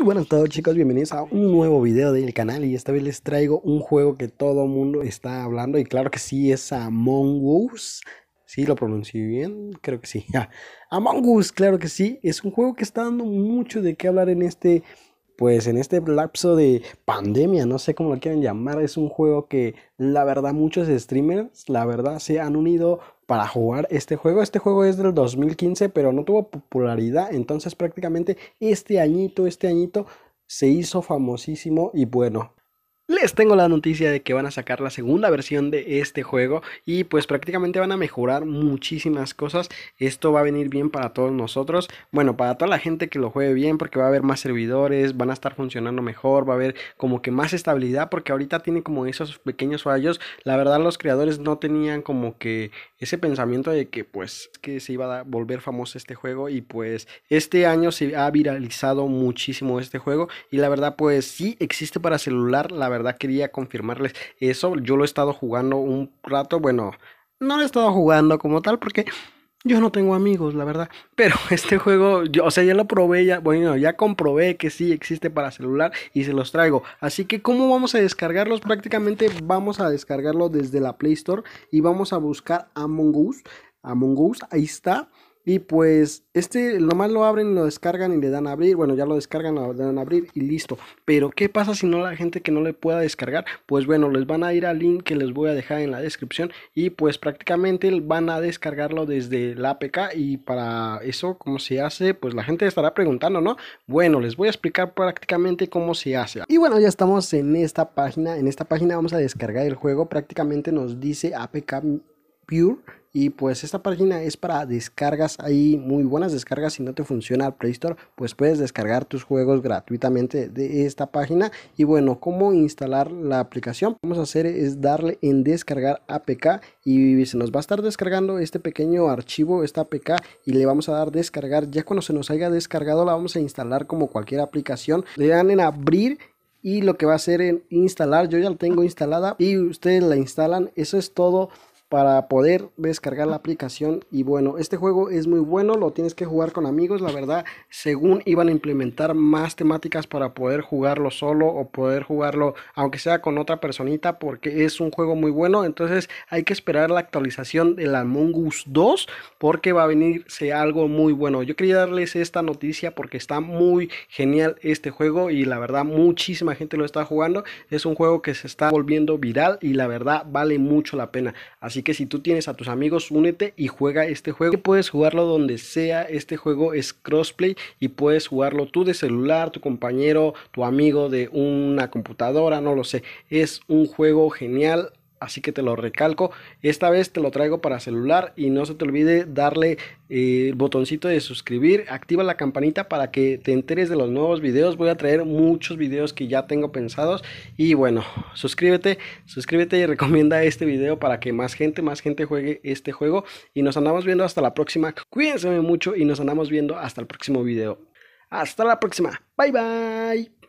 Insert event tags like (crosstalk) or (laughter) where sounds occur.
Muy buenas todos chicos, bienvenidos a un nuevo video del canal y esta vez les traigo un juego que todo mundo está hablando y claro que sí es Among Us Sí, lo pronuncié bien, creo que sí (laughs) Among Us, claro que sí, es un juego que está dando mucho de qué hablar en este pues en este lapso de pandemia, no sé cómo lo quieran llamar, es un juego que la verdad muchos streamers, la verdad se han unido para jugar este juego. Este juego es del 2015, pero no tuvo popularidad. Entonces prácticamente este añito, este añito se hizo famosísimo y bueno, les tengo la noticia de que van a sacar la segunda versión de este juego y pues prácticamente van a mejorar muchísimas cosas. Esto va a venir bien para todos nosotros. Bueno, para toda la gente que lo juegue bien porque va a haber más servidores, van a estar funcionando mejor, va a haber como que más estabilidad porque ahorita tiene como esos pequeños fallos. La verdad los creadores no tenían como que ese pensamiento de que pues que se iba a volver famoso este juego y pues este año se ha viralizado muchísimo este juego y la verdad pues sí existe para celular, la verdad verdad quería confirmarles eso. Yo lo he estado jugando un rato, bueno, no lo he estado jugando como tal porque yo no tengo amigos, la verdad. (laughs) Pero este juego, yo, o sea, ya lo probé, ya, bueno, ya comprobé que sí existe para celular y se los traigo. Así que, ¿cómo vamos a descargarlos? Prácticamente vamos a descargarlo desde la Play Store y vamos a buscar Among Us. Among Us, ahí está. Y pues este nomás lo abren, lo descargan y le dan a abrir. Bueno, ya lo descargan, lo dan a abrir y listo. Pero ¿qué pasa si no la gente que no le pueda descargar? Pues bueno, les van a ir al link que les voy a dejar en la descripción y pues prácticamente van a descargarlo desde la APK y para eso cómo se hace, pues la gente estará preguntando, ¿no? Bueno, les voy a explicar prácticamente cómo se hace. Y bueno, ya estamos en esta página. En esta página vamos a descargar el juego. Prácticamente nos dice APK y pues esta página es para descargas, hay muy buenas descargas. Si no te funciona el Play Store, pues puedes descargar tus juegos gratuitamente de esta página. Y bueno, ¿cómo instalar la aplicación? Vamos a hacer es darle en descargar APK y se nos va a estar descargando este pequeño archivo, esta APK, y le vamos a dar descargar. Ya cuando se nos haya descargado, la vamos a instalar como cualquier aplicación. Le dan en abrir y lo que va a hacer es instalar, yo ya la tengo instalada y ustedes la instalan. Eso es todo para poder descargar la aplicación y bueno este juego es muy bueno lo tienes que jugar con amigos la verdad según iban a implementar más temáticas para poder jugarlo solo o poder jugarlo aunque sea con otra personita porque es un juego muy bueno entonces hay que esperar la actualización de la Among Us 2 porque va a venirse algo muy bueno yo quería darles esta noticia porque está muy genial este juego y la verdad muchísima gente lo está jugando es un juego que se está volviendo viral y la verdad vale mucho la pena así que si tú tienes a tus amigos, únete y juega este juego. puedes jugarlo donde sea. Este juego es crossplay y puedes jugarlo tú de celular, tu compañero, tu amigo de una computadora, no lo sé. Es un juego genial Así que te lo recalco, esta vez te lo traigo para celular y no se te olvide darle el eh, botoncito de suscribir, activa la campanita para que te enteres de los nuevos videos, voy a traer muchos videos que ya tengo pensados y bueno, suscríbete, suscríbete y (laughs) recomienda este video para que más gente, más gente juegue este juego y nos andamos viendo hasta la próxima, cuídense mucho y nos andamos viendo hasta el próximo video. Hasta la próxima, bye bye.